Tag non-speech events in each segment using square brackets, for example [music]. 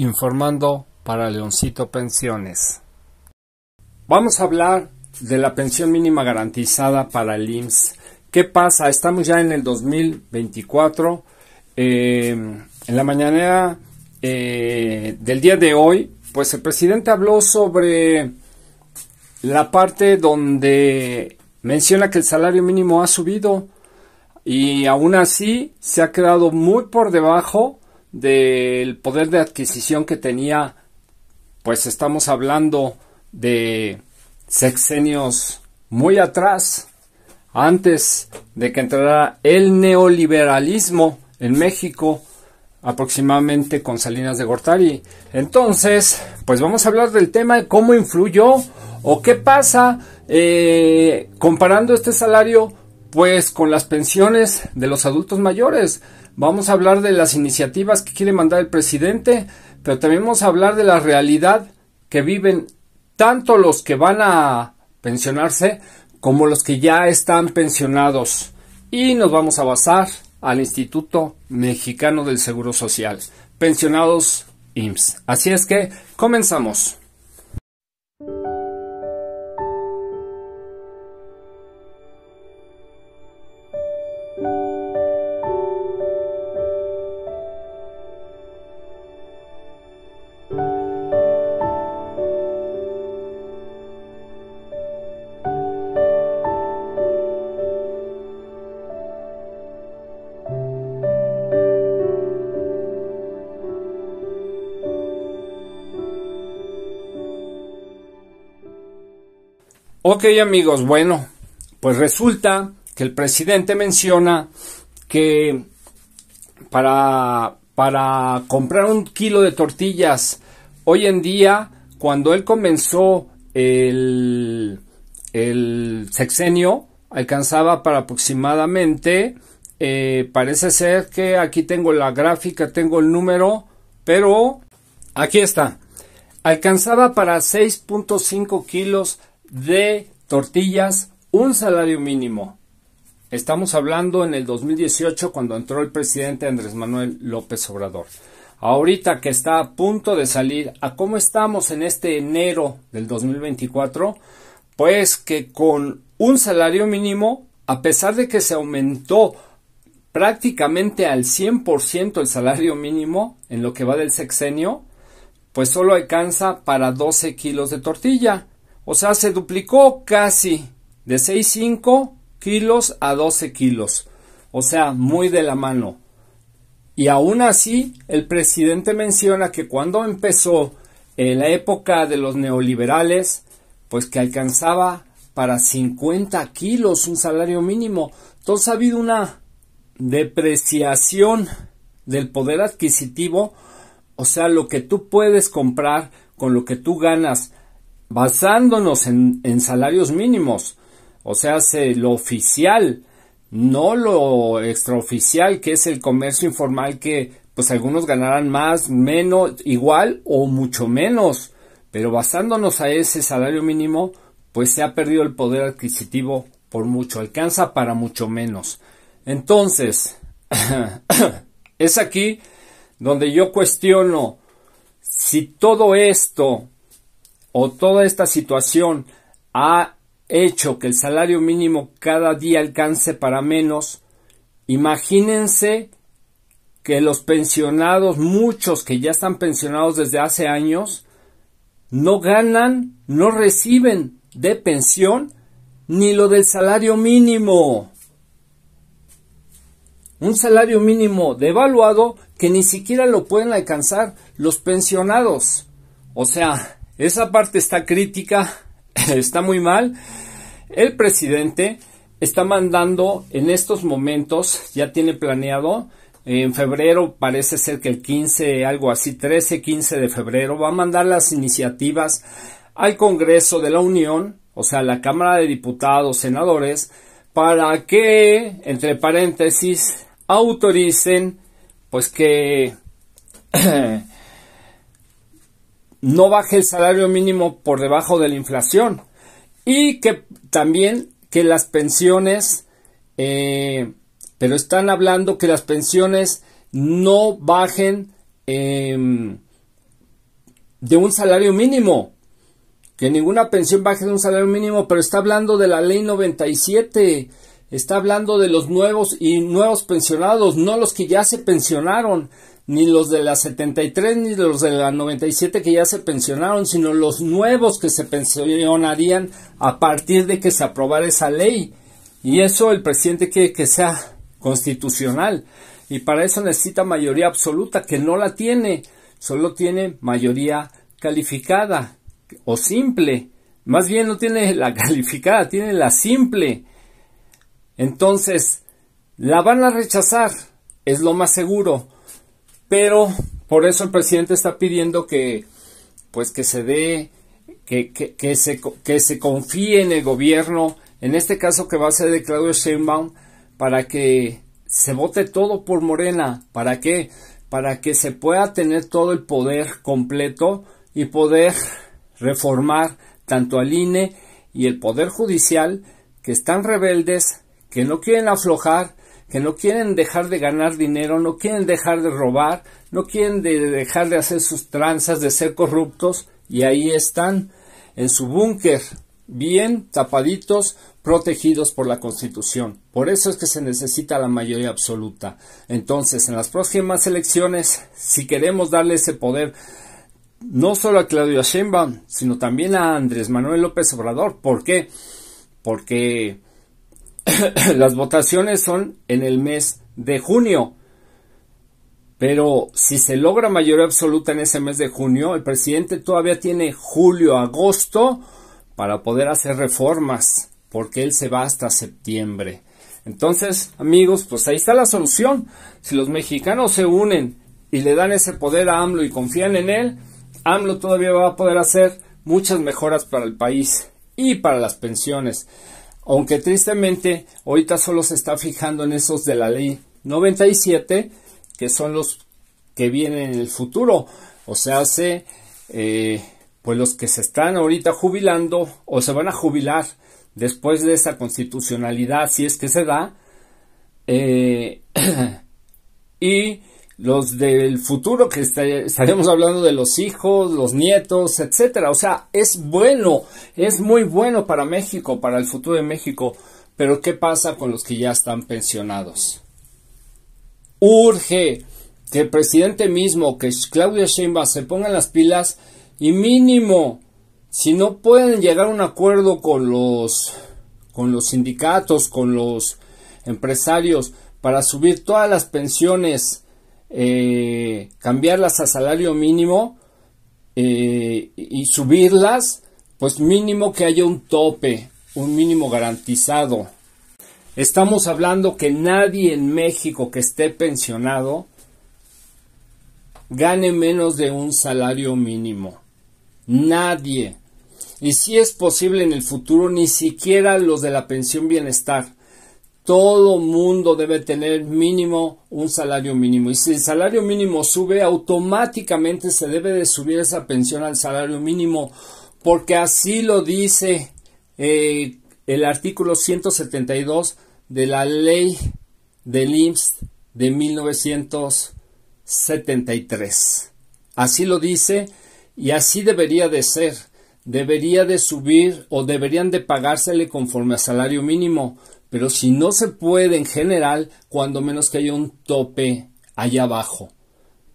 Informando para Leoncito Pensiones. Vamos a hablar de la pensión mínima garantizada para el IMSS. ¿Qué pasa? Estamos ya en el 2024. Eh, en la mañana eh, del día de hoy, pues el presidente habló sobre la parte donde menciona que el salario mínimo ha subido y aún así se ha quedado muy por debajo del poder de adquisición que tenía, pues estamos hablando de sexenios muy atrás, antes de que entrara el neoliberalismo en México, aproximadamente con Salinas de Gortari. Entonces, pues vamos a hablar del tema de cómo influyó o qué pasa eh, comparando este salario pues con las pensiones de los adultos mayores. Vamos a hablar de las iniciativas que quiere mandar el presidente, pero también vamos a hablar de la realidad que viven tanto los que van a pensionarse como los que ya están pensionados. Y nos vamos a basar al Instituto Mexicano del Seguro Social. Pensionados IMSS. Así es que comenzamos. Ok amigos, bueno, pues resulta que el presidente menciona que para, para comprar un kilo de tortillas hoy en día, cuando él comenzó el, sexenio, alcanzaba para aproximadamente, eh, parece ser que aquí tengo la gráfica, tengo el número, pero aquí está, alcanzaba para 6.5 kilos de tortillas, un salario mínimo. Estamos hablando en el 2018 cuando entró el presidente Andrés Manuel López Obrador. Ahorita que está a punto de salir, ¿a cómo estamos en este enero del 2024? Pues que con un salario mínimo, a pesar de que se aumentó prácticamente al 100% el salario mínimo en lo que va del sexenio, pues solo alcanza para 12 kilos de tortilla. O sea, se duplicó casi de 6,5 kilos a 12 kilos. O sea, muy de la mano. Y aún así, el presidente menciona que cuando empezó eh, la época de los neoliberales, pues que alcanzaba para 50 kilos un salario mínimo. Entonces ha habido una depreciación del poder adquisitivo, o sea, lo que tú puedes comprar con lo que tú ganas basándonos en, salarios mínimos, o sea, lo oficial, no lo extraoficial, que es el comercio informal que pues algunos ganarán más, menos, igual o mucho menos, pero basándonos a ese salario mínimo, pues se ha perdido el poder adquisitivo por mucho, alcanza para mucho menos. Entonces, [coughs] es aquí donde yo cuestiono si todo esto o toda esta situación ha hecho que el salario mínimo cada día alcance para menos, imagínense que los pensionados, muchos que ya están pensionados desde hace años, no ganan, no reciben de pensión ni lo del salario mínimo. Un salario mínimo devaluado que ni siquiera lo pueden alcanzar los pensionados. O sea, esa parte está crítica, [laughs] está muy mal. El presidente está mandando en estos momentos, ya tiene planeado, en febrero parece ser que el 15, algo así, 13, 15 de febrero, va a mandar las iniciativas al Congreso de la Unión, o sea, la Cámara de Diputados, senadores, para que, entre paréntesis, autoricen, pues que [clears throat] eh, no baje el salario mínimo por debajo de la inflación y que también que las pensiones, eh, pero están hablando que las pensiones no bajen em, de un salario mínimo, que ninguna pensión baje de un salario mínimo, pero está hablando de la ley 97, está hablando de los nuevos y nuevos pensionados, no los que ya se pensionaron, ni los de la 73 ni los de la 97 que ya se pensionaron, sino los nuevos que se pensionarían a partir de que se aprobara esa ley. Y eso el presidente quiere que sea constitucional. Y para eso necesita mayoría absoluta, que no la tiene, solo tiene mayoría calificada o simple. Más bien no tiene la [laughs] calificada, tiene la simple. Entonces, la van a rechazar, es lo más seguro pero por eso el presidente está pidiendo que pues que se dé que, que, se, que se confíe en el gobierno, en este caso que va a ser de Claudio Sheinbaum, para que se vote todo por Morena. ¿Para qué? Para que se pueda tener todo el poder completo y poder reformar tanto al INE y el Poder Judicial, que están rebeldes, que no quieren aflojar que no quieren dejar de ganar dinero, no quieren dejar de robar, no quieren de dejar de hacer sus tranzas, de ser corruptos, y ahí están, en su búnker, bien tapaditos, protegidos por la Constitución. Por eso es que se necesita la mayoría absoluta. Entonces, en las próximas elecciones, si queremos darle ese poder no solo a Claudio Sheinbaum, sino también a Andrés Manuel López Obrador, ¿por qué? Porque [coughs] las votaciones son en el mes de junio. Pero si se logra mayoría absoluta en ese mes de junio, el presidente todavía tiene julio, agosto para poder hacer reformas, porque él se va hasta septiembre. Entonces, amigos, pues ahí está la solución. Si los mexicanos se unen y le dan ese poder a AMLO y confían en él, AMLO todavía va a poder hacer muchas mejoras para el país y para las pensiones aunque tristemente ahorita solo se está fijando en esos de la ley 97, que son los que vienen en el futuro, o sea, se, eh, pues los que se están ahorita jubilando o se van a jubilar después de esa constitucionalidad, si es que se da, eh, [clears throat] y los del futuro, que estaremos hablando de los hijos, los nietos, etcétera. O sea, es bueno, es muy bueno para México, para el futuro de México. Pero, ¿qué pasa con los que ya están pensionados? Urge que el presidente mismo, que Claudia Sheinbaum se pongan las pilas y mínimo, si no pueden llegar a un acuerdo con los, con los sindicatos, con los empresarios, para subir todas las pensiones eh, cambiarlas a salario mínimo eh, y subirlas, pues mínimo que haya un tope, un mínimo garantizado. Estamos hablando que nadie en México que esté pensionado gane menos de un salario mínimo. Nadie. Y si es posible en el futuro, ni siquiera los de la pensión bienestar todo mundo debe tener mínimo un salario mínimo. Y si el salario mínimo sube, automáticamente se debe de subir esa pensión al salario mínimo, porque así lo dice eh, el artículo 172 de la ley del IMSS de 1973. Así lo dice y así debería de ser. Debería de subir o deberían de pagársele conforme al salario mínimo pero si no se puede en general, cuando menos que haya un tope allá abajo.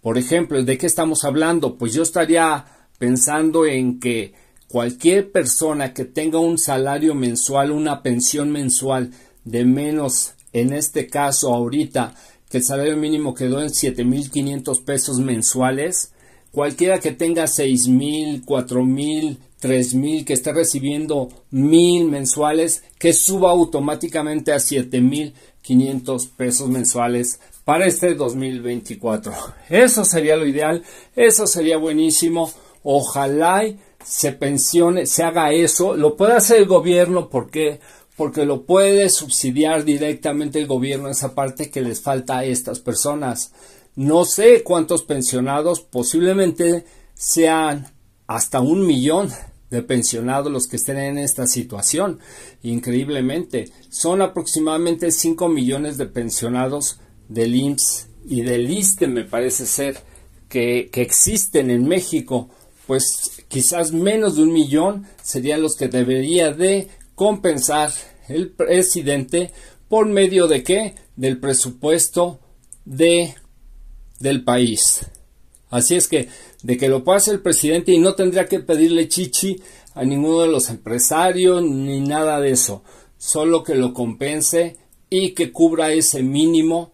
Por ejemplo, ¿de qué estamos hablando? Pues yo estaría pensando en que cualquier persona que tenga un salario mensual, una pensión mensual de menos, en este caso ahorita, que el salario mínimo quedó en 7.500 pesos mensuales, cualquiera que tenga 6.000, 4.000 tres mil, que esté recibiendo mil mensuales, que suba automáticamente a siete mil quinientos pesos mensuales para este 2024. Eso sería lo ideal, eso sería buenísimo. Ojalá se pensione, se haga eso, lo puede hacer el gobierno porque porque lo puede subsidiar directamente el gobierno esa parte que les falta a estas personas. No sé cuántos pensionados, posiblemente sean hasta un millón de pensionados los que estén en esta situación. Increíblemente, son aproximadamente 5 millones de pensionados del IMSS y del ISTE, me parece ser, que, que existen en México. Pues quizás menos de un millón serían los que debería de compensar el presidente por medio de qué? Del presupuesto de del país. Así es que, de que lo pueda hacer el presidente y no tendría que pedirle chichi a ninguno de los empresarios ni nada de eso. Solo que lo compense y que cubra ese mínimo,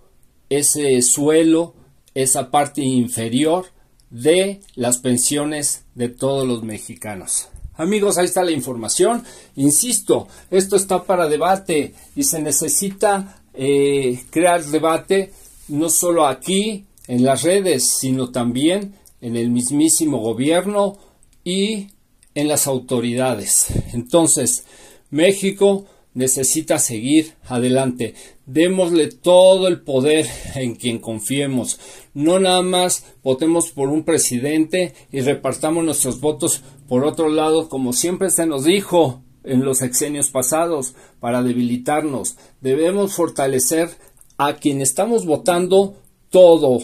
ese suelo, esa parte inferior de las pensiones de todos los mexicanos. Amigos, ahí está la información. Insisto, esto está para debate y se necesita eh, crear debate no solo aquí, en las redes, sino también en el mismísimo gobierno y en las autoridades. Entonces, México necesita seguir adelante. Démosle todo el poder en quien confiemos. No nada más votemos por un presidente y repartamos nuestros votos por otro lado, como siempre se nos dijo en los sexenios pasados, para debilitarnos. Debemos fortalecer a quien estamos votando todo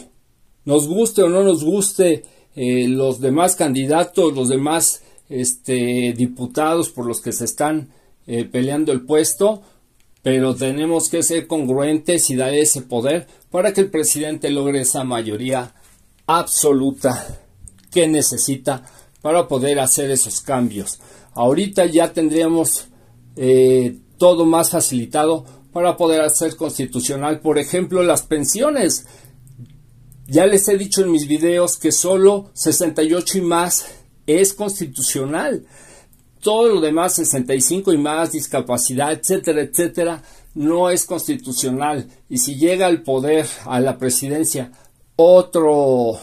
nos guste o no nos guste eh, los demás candidatos, los demás este, diputados por los que se están eh, peleando el puesto, pero tenemos que ser congruentes y dar ese poder para que el presidente logre esa mayoría absoluta que necesita para poder hacer esos cambios. Ahorita ya tendríamos eh, todo más facilitado para poder hacer constitucional, por ejemplo, las pensiones. Ya les he dicho en mis videos que solo 68 y más es constitucional. Todo lo demás, 65 y más, discapacidad, etcétera, etcétera, no es constitucional. Y si llega al poder, a la presidencia, otro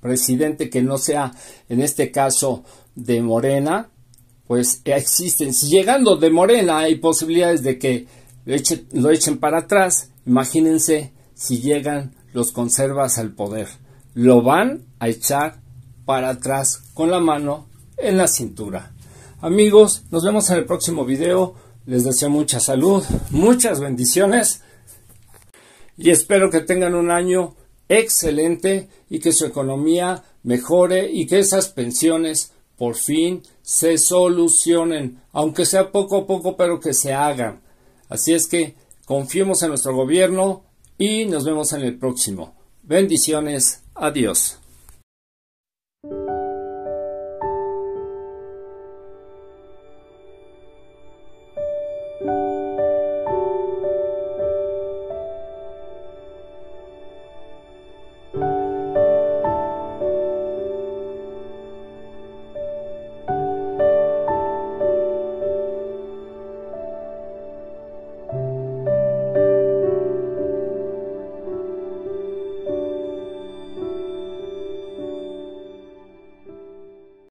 presidente que no sea, en este caso, de Morena, pues existen. Si llegando de Morena hay posibilidades de que lo echen, lo echen para atrás, imagínense si llegan los conservas al poder. Lo van a echar para atrás con la mano en la cintura. Amigos, nos vemos en el próximo video. Les deseo mucha salud, muchas bendiciones y espero que tengan un año excelente y que su economía mejore y que esas pensiones por fin se solucionen, aunque sea poco a poco, pero que se hagan. Así es que confiemos en nuestro gobierno, y nos vemos en el próximo. Bendiciones, adiós.